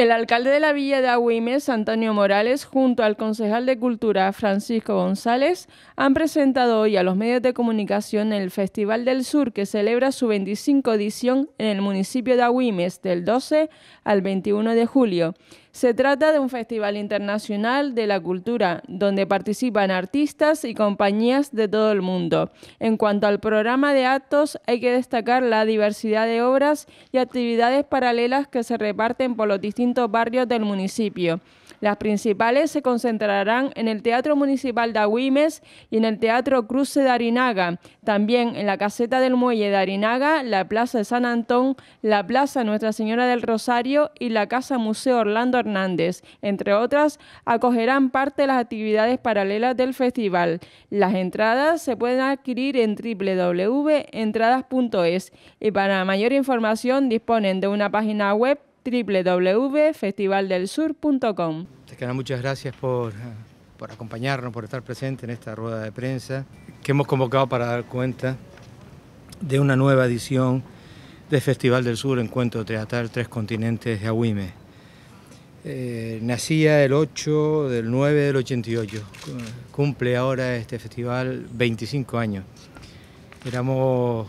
El alcalde de la villa de Agüimes, Antonio Morales, junto al concejal de Cultura, Francisco González, han presentado hoy a los medios de comunicación el Festival del Sur, que celebra su 25 edición en el municipio de Agüimes, del 12 al 21 de julio. Se trata de un festival internacional de la cultura, donde participan artistas y compañías de todo el mundo. En cuanto al programa de actos, hay que destacar la diversidad de obras y actividades paralelas que se reparten por los distintos barrios del municipio. Las principales se concentrarán en el Teatro Municipal de Agüimes y en el Teatro Cruce de Arinaga, también en la Caseta del Muelle de Arinaga, la Plaza de San Antón, la Plaza Nuestra Señora del Rosario y la Casa Museo Orlando Hernández. Entre otras, acogerán parte de las actividades paralelas del festival. Las entradas se pueden adquirir en www.entradas.es y para mayor información disponen de una página web www.festivaldelsur.com. muchas gracias eh, por, acompañarnos, por estar presente en esta rueda de prensa que hemos convocado para dar cuenta de una nueva edición de Festival del Sur, Encuentro Teatral Tres Continentes de Agüime. Eh, nacía el 8 del 9 del 88, cumple ahora este festival 25 años. Éramos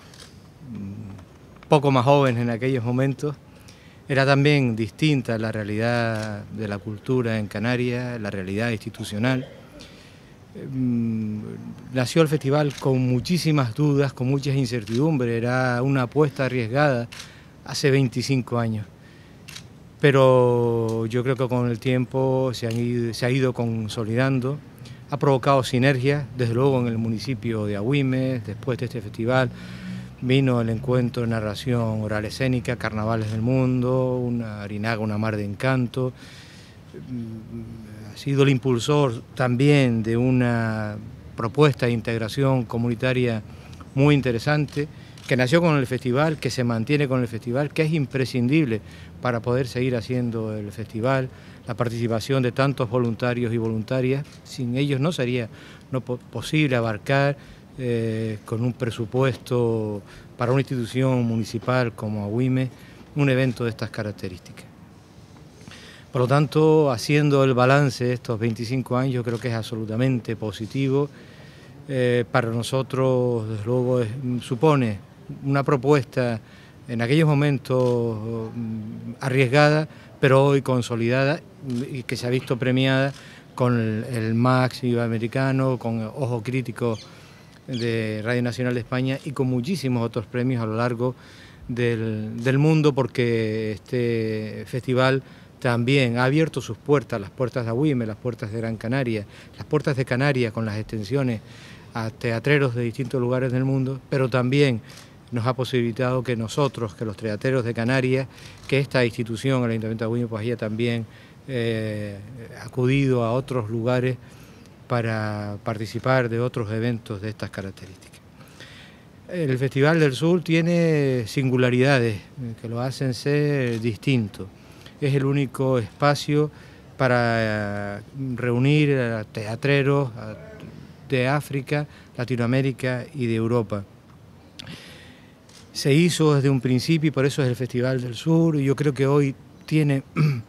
mm, poco más jóvenes en aquellos momentos era también distinta la realidad de la cultura en Canarias, la realidad institucional. Mm, nació el festival con muchísimas dudas, con muchas incertidumbres, era una apuesta arriesgada hace 25 años. Pero yo creo que con el tiempo se, ha ido consolidando, ha provocado sinergia, desde luego en el municipio de Agüimes, después de este festival Vino el encuentro, de narración oral escénica, carnavales del mundo, una harinaga, una mar de encanto. Ha sido el impulsor también de una propuesta de integración comunitaria muy interesante que nació con el festival, que se mantiene con el festival, que es imprescindible para poder seguir haciendo el festival, la participación de tantos voluntarios y voluntarias, sin ellos no sería no posible abarcar eh, con un presupuesto para una institución municipal como AWIME, un evento de estas características. Por lo tanto, haciendo el balance de estos 25 años, creo que es absolutamente positivo. Eh, para nosotros, desde luego, mm, supone una propuesta en aquellos momentos mm, arriesgada, pero hoy consolidada y que se ha visto premiada con el, el Max iberoamericano, con Ojo Crítico de Radio Nacional de España y con muchísimos otros premios a lo largo del, mundo porque este festival también ha abierto sus puertas, las puertas de Agüime, las puertas de Gran Canaria, las puertas de Canarias con las extensiones a teatreros de distintos lugares del mundo, pero también nos ha posibilitado que nosotros, que los teatreros de Canarias, que esta institución, el Ayuntamiento de Agüime, pues haya también eh, acudido a otros lugares para participar de otros eventos de estas características. El Festival del Sur tiene singularidades eh, que lo hacen ser distinto. Es el único espacio para eh, reunir a teatreros de África, Latinoamérica y de Europa se hizo desde un principio y por eso es el Festival del Sur y yo creo que hoy tiene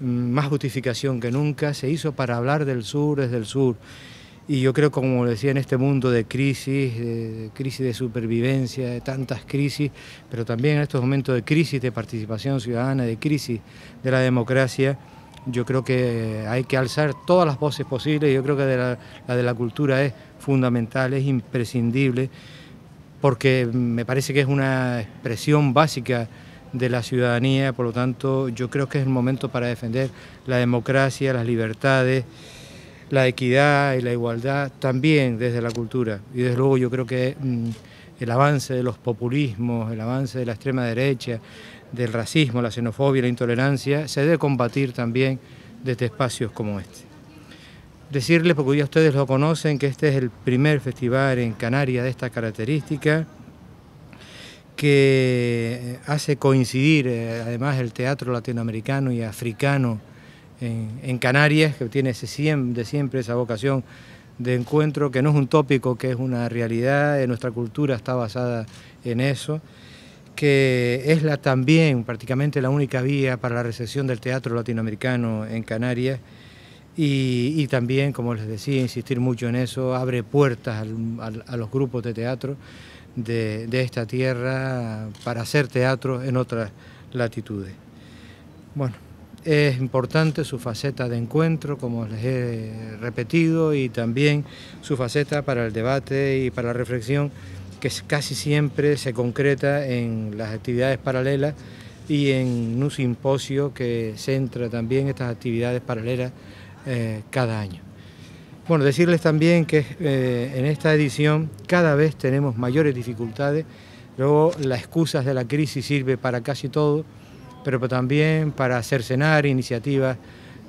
Mm, más justificación que nunca, se hizo para hablar del sur desde el sur. Y yo creo, como decía, en este mundo de crisis, de crisis de supervivencia, de tantas crisis, pero también en estos momentos de crisis de participación ciudadana, de crisis de la democracia, yo creo que hay que alzar todas las voces posibles. Yo creo que la de la cultura es fundamental, es imprescindible, porque me parece que es una expresión básica de la ciudadanía, por lo tanto yo creo que es el momento para defender la democracia, las libertades, la equidad y la igualdad también desde la cultura. Y desde luego yo creo que mm, el avance de los populismos, el avance de la extrema derecha, del racismo, la xenofobia, la intolerancia, se debe combatir también desde espacios como este. Decirles, porque ya ustedes lo conocen, que este es el primer festival en Canarias de esta característica, que eh, hace coincidir eh, además el teatro latinoamericano y africano en, Canarias, que tiene de siempre esa vocación de encuentro, que no es un tópico, que es una realidad, eh, nuestra cultura está basada en eso, que es la, también prácticamente la única vía para la recepción del teatro latinoamericano en Canarias. Y, también, como les decía, insistir mucho en eso, abre puertas a los grupos de teatro de, esta tierra para hacer teatro en otras latitudes. Bueno, es importante su faceta de encuentro, como les he repetido, y también su faceta para el debate y para la reflexión, que casi siempre se concreta en las actividades paralelas y en un simposio que centra también estas actividades paralelas eh, cada año. Bueno, decirles también que eh, en esta edición cada vez tenemos mayores dificultades, luego las excusas de la crisis sirve para casi todo, pero también para cercenar iniciativas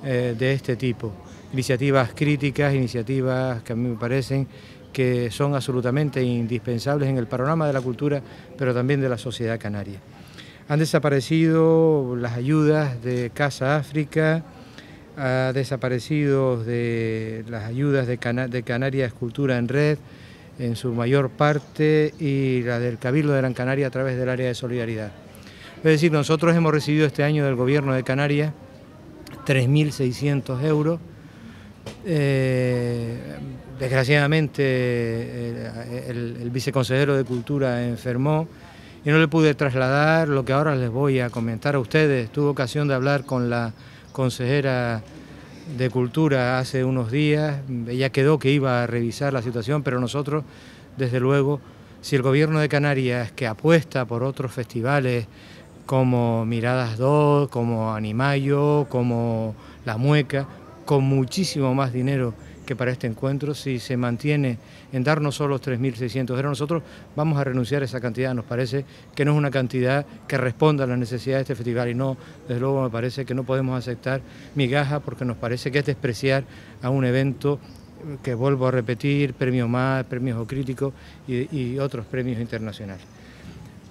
eh, de este tipo, iniciativas críticas, iniciativas que a mí me parecen que son absolutamente indispensables en el panorama de la cultura, pero también de la sociedad canaria. Han desaparecido las ayudas de Casa África, ha desaparecido de las ayudas de, Canarias Cultura en Red, en su mayor parte, y la del Cabildo de Gran Canaria a través del área de solidaridad. Es decir, nosotros hemos recibido este año del Gobierno de Canarias 3.600 euros. Eh, desgraciadamente eh, el, el, viceconsejero de Cultura enfermó y no le pude trasladar lo que ahora les voy a comentar a ustedes. Tuve ocasión de hablar con la consejera de Cultura hace unos días, ella quedó que iba a revisar la situación, pero nosotros, desde luego, si el gobierno de Canarias, que apuesta por otros festivales como Miradas 2, como Animayo, como La Mueca, con muchísimo más dinero, que para este encuentro, si se mantiene en darnos solo 3.600 euros, nosotros vamos a renunciar a esa cantidad. Nos parece que no es una cantidad que responda a las necesidades de este festival y no, desde luego me parece que no podemos aceptar migaja porque nos parece que es despreciar a un evento que vuelvo a repetir, premio más, premios crítico críticos y, y otros premios internacionales.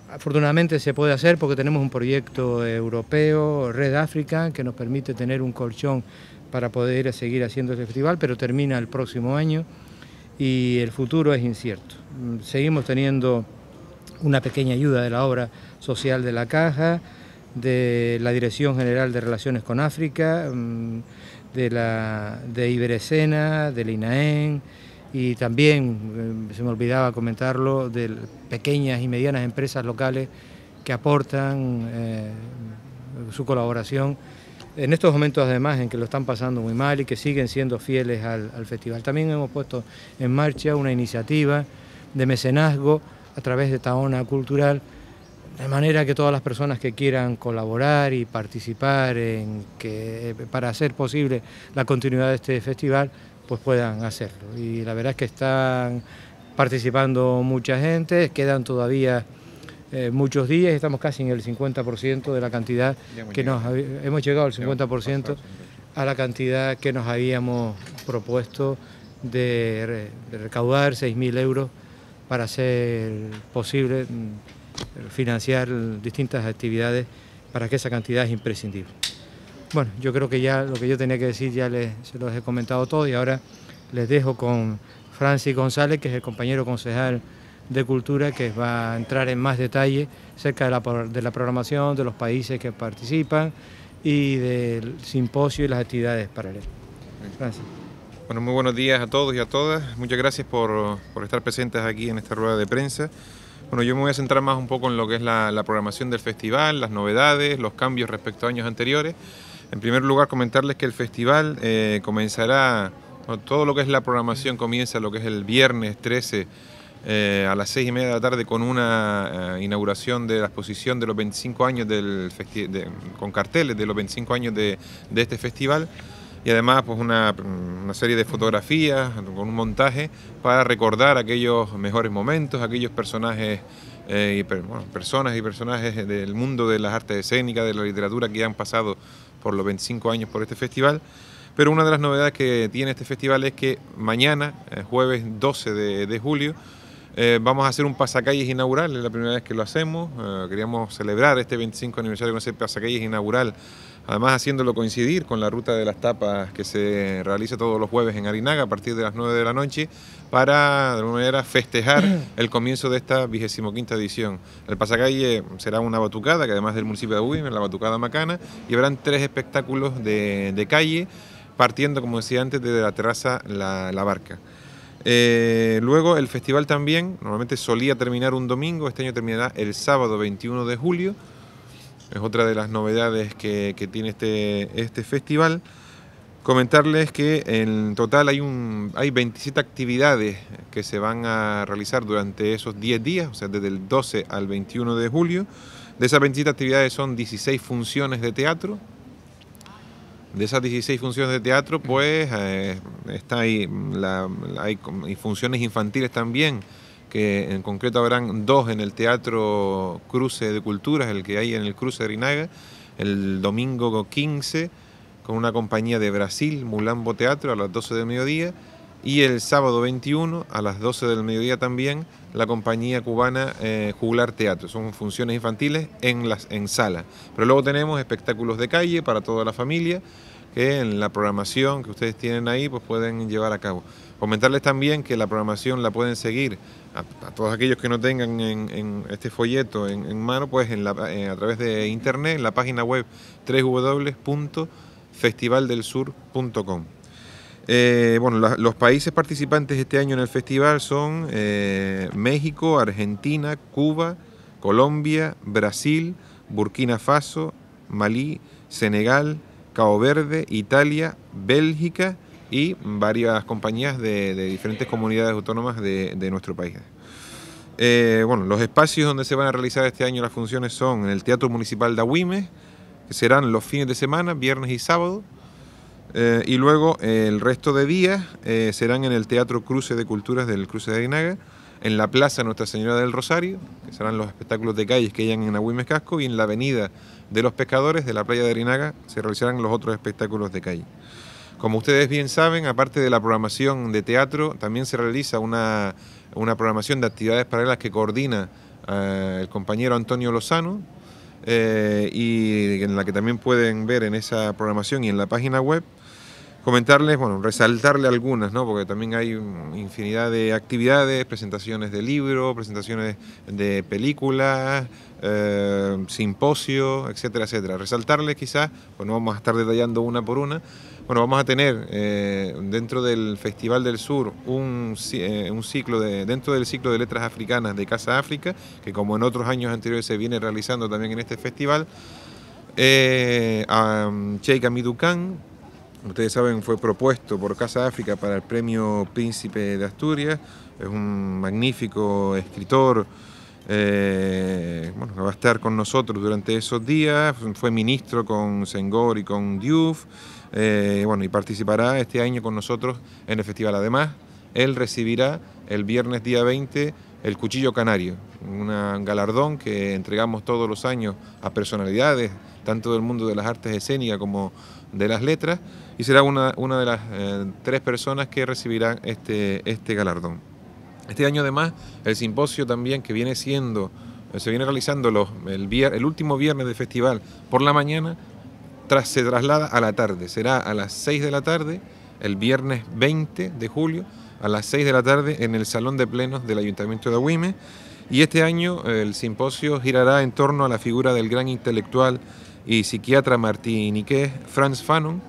Afortunadamente se puede hacer porque tenemos un proyecto europeo, Red África, que nos permite tener un colchón para poder seguir haciendo ese festival, pero termina el próximo año y el futuro es incierto. Seguimos teniendo una pequeña ayuda de la obra social de la Caja, de la Dirección General de Relaciones con África, mm, de, la, de Iberescena, del INAEN y también, eh, se me olvidaba comentarlo, de pequeñas y medianas empresas locales que aportan eh, su colaboración en estos momentos además en que lo están pasando muy mal y que siguen siendo fieles al, festival. También hemos puesto en marcha una iniciativa de mecenazgo a través de Taona Cultural, de manera que todas las personas que quieran colaborar y participar en que, para hacer posible la continuidad de este festival, pues puedan hacerlo. Y la verdad es que están participando mucha gente, quedan todavía eh, muchos días, estamos casi en el 50% de la cantidad que nos hemos llegado al 50% a la cantidad que nos habíamos propuesto de, recaudar 6.000 euros para hacer posible mm, financiar distintas actividades para que esa cantidad es imprescindible. Bueno, yo creo que ya lo que yo tenía que decir ya les, se los he comentado todo y ahora les dejo con Francis González, que es el compañero concejal de Cultura que va a entrar en más detalle ...cerca de la, de programación, de los países que participan y del simposio y las actividades paralelas. Gracias. Bueno, muy buenos días a todos y a todas. Muchas gracias por, estar presentes aquí en esta rueda de prensa. Bueno, yo me voy a centrar más un poco en lo que es la, programación del festival, las novedades, los cambios respecto a años anteriores. En primer lugar, comentarles que el festival eh, comenzará, todo lo que es la programación comienza lo que es el viernes 13 eh, a las seis y media de la tarde con una eh, inauguración de la exposición de los 25 años del con carteles de los 25 años de, este festival y además pues una, una, serie de fotografías con un montaje para recordar aquellos mejores momentos, aquellos personajes eh, y personas y personajes del mundo de las artes escénicas, de la literatura que han pasado por los 25 años por este festival. Pero una de las novedades que tiene este festival es que mañana, jueves 12 de, de julio, eh, vamos a hacer un pasacalles inaugural, es la primera vez que lo hacemos. Eh, queríamos celebrar este 25 aniversario con ese pasacalles inaugural, además haciéndolo coincidir con la ruta de las tapas que se realiza todos los jueves en Arinaga a partir de las 9 de la noche para, de alguna manera, festejar el comienzo de esta 25 edición. El pasacalle será una batucada, que además del municipio de es la batucada macana, y habrán tres espectáculos de, calle partiendo, como decía antes, desde la terraza la Barca. Eh, luego el festival también, normalmente solía terminar un domingo, este año terminará el sábado 21 de julio. Es otra de las novedades que, tiene este, este festival. Comentarles que en total hay, un, hay 27 actividades que se van a realizar durante esos 10 días, o sea, desde el 12 al 21 de julio. De esas 27 actividades son 16 funciones de teatro, de esas 16 funciones de teatro, pues eh, está ahí, hay funciones infantiles también, que en concreto habrán dos en el Teatro Cruce de Culturas, el que hay en el Cruce de Rinaga, el domingo 15, con una compañía de Brasil, Mulambo Teatro, a las 12 de mediodía y el sábado 21 a las 12 del mediodía también la compañía cubana eh, Jugular Teatro. Son funciones infantiles en, las, en sala. Pero luego tenemos espectáculos de calle para toda la familia que en la programación que ustedes tienen ahí pues pueden llevar a cabo. Comentarles también que la programación la pueden seguir a, todos aquellos que no tengan en, este folleto en, mano, pues eh, a través de internet, en la página web www.festivaldelsur.com. Eh, bueno, los países participantes este año en el festival son eh, México, Argentina, Cuba, Colombia, Brasil, Burkina Faso, Malí, Senegal, Cabo Verde, Italia, Bélgica y varias compañías de, diferentes comunidades autónomas de, nuestro país. Eh, bueno, los espacios donde se van a realizar este año las funciones son en el Teatro Municipal de Agüimes, que serán los fines de semana, viernes y sábado. Eh, y luego eh, el resto de días eh, serán en el Teatro Cruce de Culturas del Cruce de Arinaga, en la Plaza Nuestra Señora del Rosario, que serán los espectáculos de calles que hayan en Agüimes Casco, y en la Avenida de los Pescadores de la Playa de Arinaga se realizarán los otros espectáculos de calle. Como ustedes bien saben, aparte de la programación de teatro, también se realiza una, programación de actividades paralelas que coordina el compañero Antonio Lozano, y en la que también pueden ver en esa programación y en la página web comentarles, bueno, resaltarle algunas, ¿no? Porque también hay infinidad de actividades, presentaciones de libros, presentaciones de películas, eh, simposios, etcétera, etcétera. Resaltarles quizás, pues no vamos a estar detallando una por una. Bueno, vamos a tener eh, dentro del Festival del Sur eh, un, ciclo de, dentro del ciclo de letras africanas de Casa África, que como en otros años anteriores se viene realizando también en este festival. Eh, a Cheika Midukan, ustedes saben, fue propuesto por Casa África para el Premio Príncipe de Asturias. Es un magnífico escritor. Eh, bueno, va a estar con nosotros durante esos días, fue ministro con Senghor y con Diouf, eh, bueno, y participará este año con nosotros en el festival. Además, él recibirá el viernes día 20 el Cuchillo Canario, un galardón que entregamos todos los años a personalidades, tanto del mundo de las artes escénicas como de las letras, y será una, una de las eh, tres personas que recibirán este, este galardón. Este año además, el simposio también que viene siendo, eh, se viene realizando el, el último viernes de festival por la mañana, tras, se traslada a la tarde, será a las 6 de la tarde, el viernes 20 de julio, a las 6 de la tarde en el Salón de Plenos del Ayuntamiento de Aguime. Y este año el simposio girará en torno a la figura del gran intelectual y psiquiatra martiniqués Franz Fanon,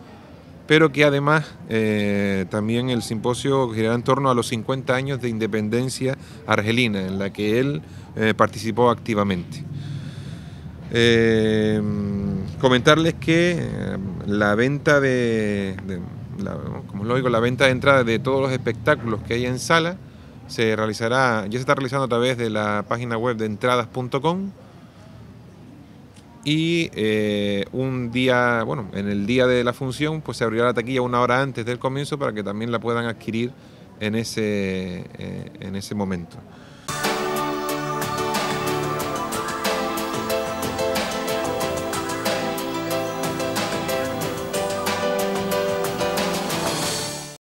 pero que además eh, también el simposio girará en torno a los 50 años de independencia argelina, en la que él eh, participó activamente. Eh, comentarles que la venta de como es lógico, la venta de entradas de todos los espectáculos que hay en sala se realizará, ya se está realizando a través de la página web de entradas.com y eh, un día, bueno, en el día de la función, pues se abrirá la taquilla una hora antes del comienzo para que también la puedan adquirir en ese eh, momento.